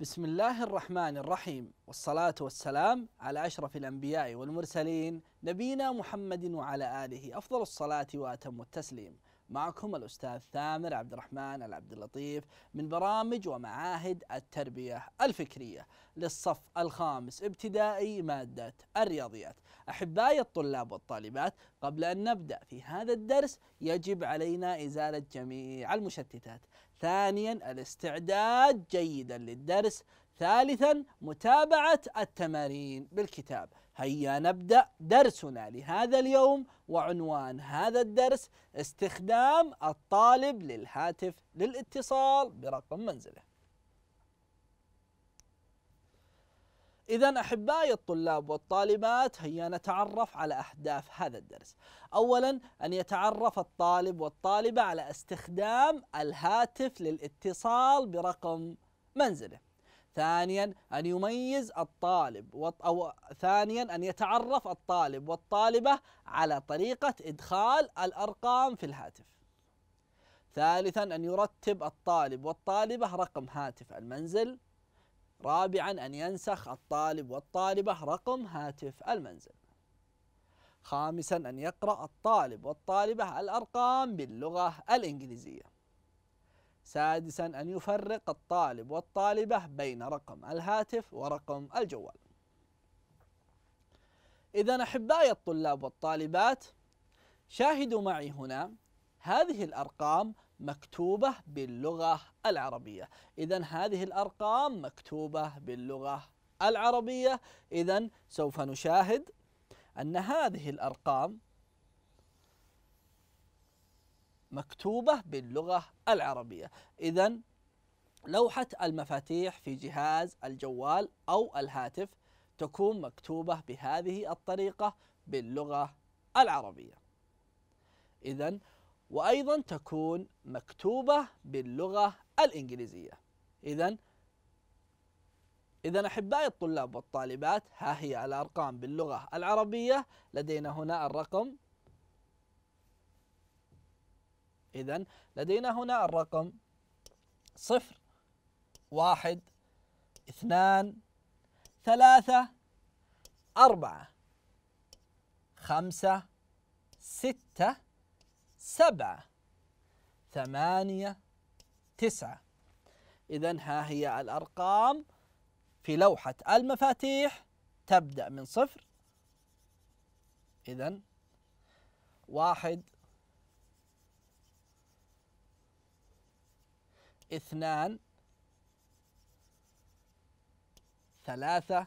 بسم الله الرحمن الرحيم والصلاة والسلام على أشرف الأنبياء والمرسلين نبينا محمد وعلى آله أفضل الصلاة وأتم التسليم معكم الأستاذ ثامر عبد الرحمن العبد اللطيف من برامج ومعاهد التربية الفكرية للصف الخامس ابتدائي مادة الرياضيات أحبائي الطلاب والطالبات قبل أن نبدأ في هذا الدرس يجب علينا إزالة جميع المشتتات ثانيا الاستعداد جيدا للدرس ثالثا متابعة التمارين بالكتاب هيا نبدأ درسنا لهذا اليوم وعنوان هذا الدرس استخدام الطالب للهاتف للاتصال برقم منزله. إذا أحبائي الطلاب والطالبات هيا نتعرف على أهداف هذا الدرس. أولا أن يتعرف الطالب والطالبة على استخدام الهاتف للاتصال برقم منزله. ثانيا أن يميز الطالب أو ثانيا أن يتعرف الطالب والطالبة على طريقة إدخال الأرقام في الهاتف ثالثا أن يرتب الطالب والطالبة رقم هاتف المنزل رابعا أن ينسخ الطالب والطالبة رقم هاتف المنزل خامسا أن يقرأ الطالب والطالبة الأرقام باللغة الإنجليزية سادسا أن يفرق الطالب والطالبة بين رقم الهاتف ورقم الجوال إذا أحبائي الطلاب والطالبات شاهدوا معي هنا هذه الأرقام مكتوبة باللغة العربية إذا هذه الأرقام مكتوبة باللغة العربية إذا سوف نشاهد أن هذه الأرقام مكتوبة باللغة العربية إذا لوحة المفاتيح في جهاز الجوال أو الهاتف تكون مكتوبة بهذه الطريقة باللغة العربية إذا وأيضا تكون مكتوبة باللغة الإنجليزية إذا إذا أحبائي الطلاب والطالبات ها هي الأرقام باللغة العربية لدينا هنا الرقم إذا لدينا هنا الرقم صفر واحد اثنان ثلاثة أربعة خمسة ستة سبعة ثمانية تسعة إذا ها هي الأرقام في لوحة المفاتيح تبدأ من صفر إذا واحد اثنان ثلاثة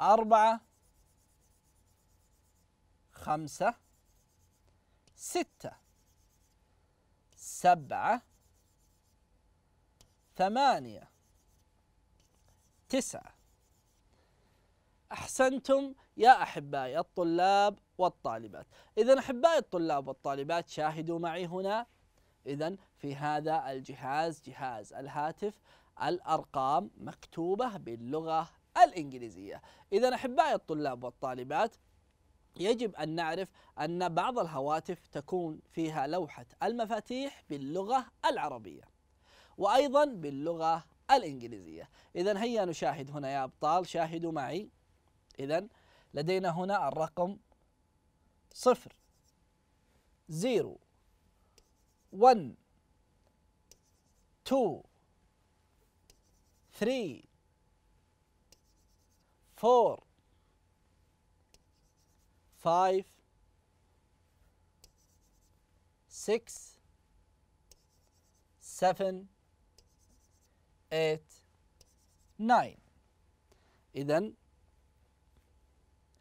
أربعة خمسة ستة سبعة ثمانية تسعة أحسنتم يا أحبائي الطلاب والطالبات إذا أحبائي الطلاب والطالبات شاهدوا معي هنا إذا في هذا الجهاز جهاز الهاتف الأرقام مكتوبة باللغة الإنجليزية إذا أحبائي الطلاب والطالبات يجب أن نعرف أن بعض الهواتف تكون فيها لوحة المفاتيح باللغة العربية وأيضا باللغة الإنجليزية إذا هيا نشاهد هنا يا أبطال شاهدوا معي إذا لدينا هنا الرقم صفر زيرو ون two, three, four, five, six, seven, eight, nine. إذا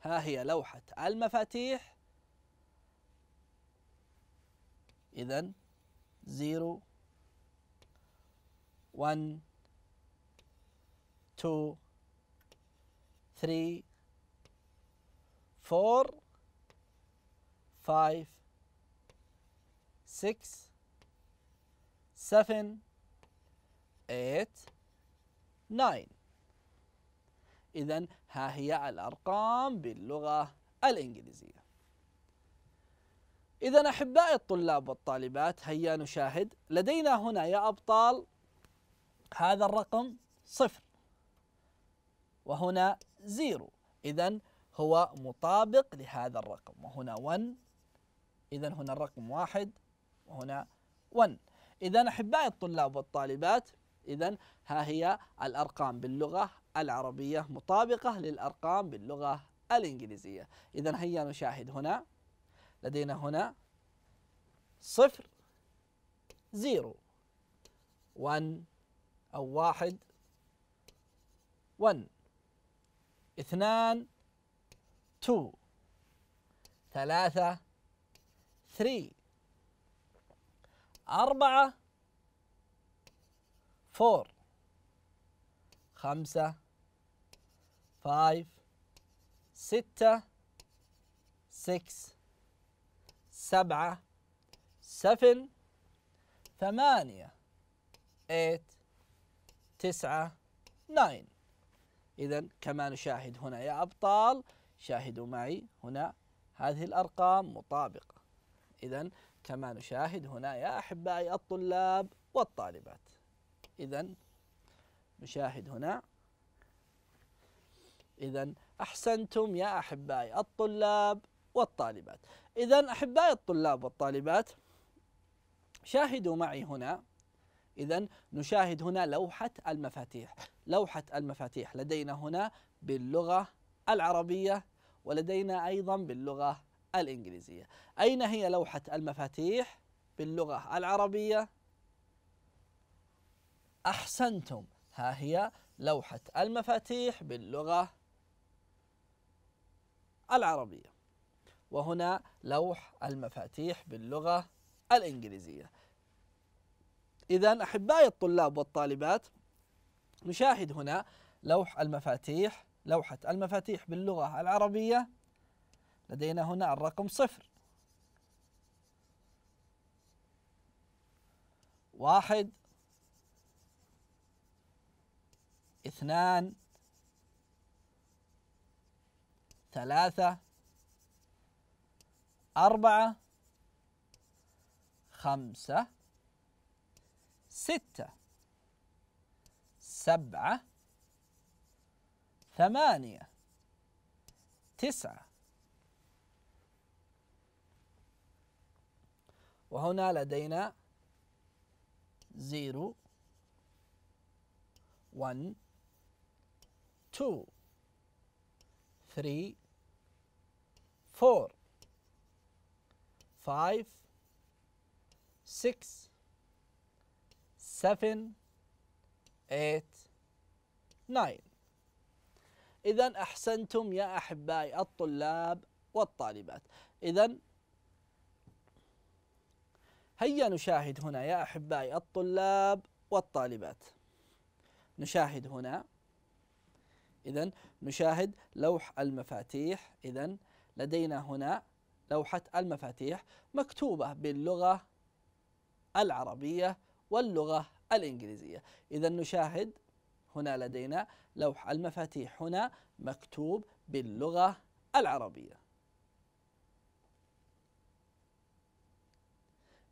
ها هي لوحة المفاتيح إذا زيرو 1 2 3 4 5 6 7 8 9 إذا ها هي الأرقام باللغة الإنجليزية إذا أحبائي الطلاب والطالبات هيا نشاهد لدينا هنا يا أبطال هذا الرقم صفر وهنا زيرو إذا هو مطابق لهذا الرقم وهنا 1 إذا هنا الرقم واحد وهنا 1 إذا أحبائي الطلاب والطالبات إذا ها هي الأرقام باللغة العربية مطابقة للأرقام باللغة الإنجليزية إذا هيا نشاهد هنا لدينا هنا صفر زيرو 1 أو واحد ون اثنان تو ثلاثة ثري أربعة فور خمسة فايف ستة سكس سبعة سفن ثمانية ايت تسعة ناين إذا كما نشاهد هنا يا أبطال شاهدوا معي هنا هذه الأرقام مطابقة إذا كما نشاهد هنا يا أحبائي الطلاب والطالبات إذا نشاهد هنا إذا أحسنتم يا أحبائي الطلاب والطالبات إذا أحبائي الطلاب والطالبات شاهدوا معي هنا إذا نشاهد هنا لوحة المفاتيح لوحة المفاتيح لدينا هنا باللغة العربية ولدينا أيضا باللغة الإنجليزية أين هي لوحة المفاتيح باللغة العربية أحسنتم ها هي لوحة المفاتيح باللغة العربية وهنا لوح المفاتيح باللغة الإنجليزية إذا أحبائي الطلاب والطالبات نشاهد هنا لوح المفاتيح لوحة المفاتيح باللغة العربية لدينا هنا الرقم صفر واحد اثنان ثلاثة أربعة خمسة ستة سبعة ثمانية تسعة وهنا لدينا زيرو ون تو ثري فور فايف سكس 7 8 9 إذا أحسنتم يا أحبائي الطلاب والطالبات إذا هيا نشاهد هنا يا أحبائي الطلاب والطالبات نشاهد هنا إذا نشاهد لوح المفاتيح إذا لدينا هنا لوحة المفاتيح مكتوبة باللغة العربية واللغة الإنجليزية إذا نشاهد هنا لدينا لوح المفاتيح هنا مكتوب باللغة العربية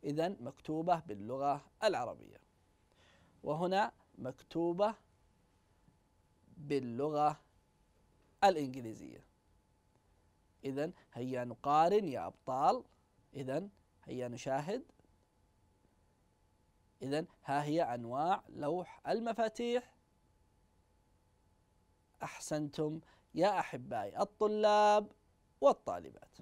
إذا مكتوبة باللغة العربية وهنا مكتوبة باللغة الإنجليزية إذا هيا نقارن يا أبطال إذا هيا نشاهد إذا ها هي أنواع لوح المفاتيح أحسنتم يا أحبائي الطلاب والطالبات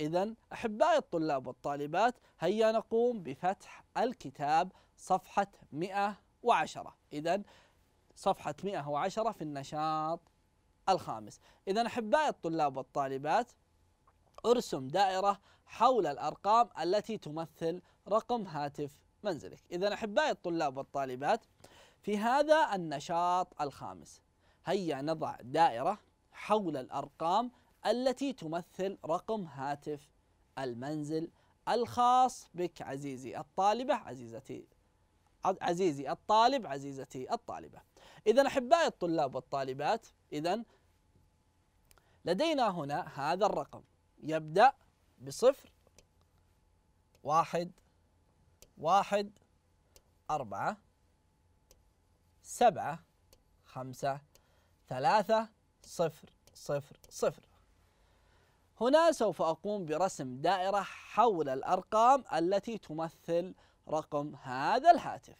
إذا أحبائي الطلاب والطالبات هيا نقوم بفتح الكتاب صفحة 110 إذا صفحة 110 في النشاط الخامس إذا أحبائي الطلاب والطالبات ارسم دائرة حول الأرقام التي تمثل رقم هاتف منزلك إذا أحبائي الطلاب والطالبات في هذا النشاط الخامس هيا نضع دائرة حول الأرقام التي تمثل رقم هاتف المنزل الخاص بك عزيزي الطالبة عزيزتي عزيزي الطالب عزيزتي الطالبة إذا أحبائي الطلاب والطالبات إذا لدينا هنا هذا الرقم يبدأ بصفر واحد واحد أربعة سبعة خمسة ثلاثة صفر صفر صفر هنا سوف أقوم برسم دائرة حول الأرقام التي تمثل رقم هذا الهاتف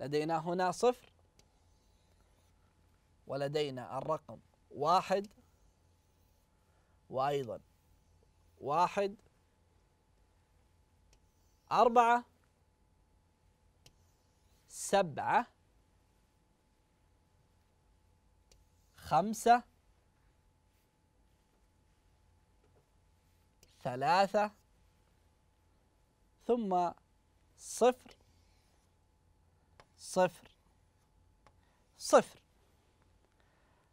لدينا هنا صفر ولدينا الرقم واحد وأيضا واحد أربعة سبعة خمسة ثلاثة ثم صفر صفر صفر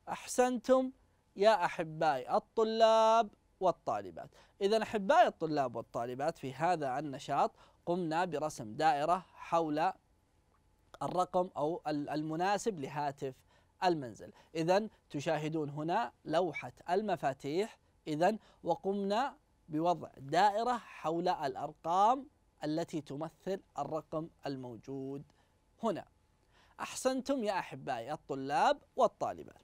أحسنتم يا أحبائي الطلاب والطالبات إذا أحبائي الطلاب والطالبات في هذا النشاط قمنا برسم دائرة حول الرقم أو المناسب لهاتف المنزل إذا تشاهدون هنا لوحة المفاتيح إذا وقمنا بوضع دائرة حول الأرقام التي تمثل الرقم الموجود هنا أحسنتم يا أحبائي الطلاب والطالبات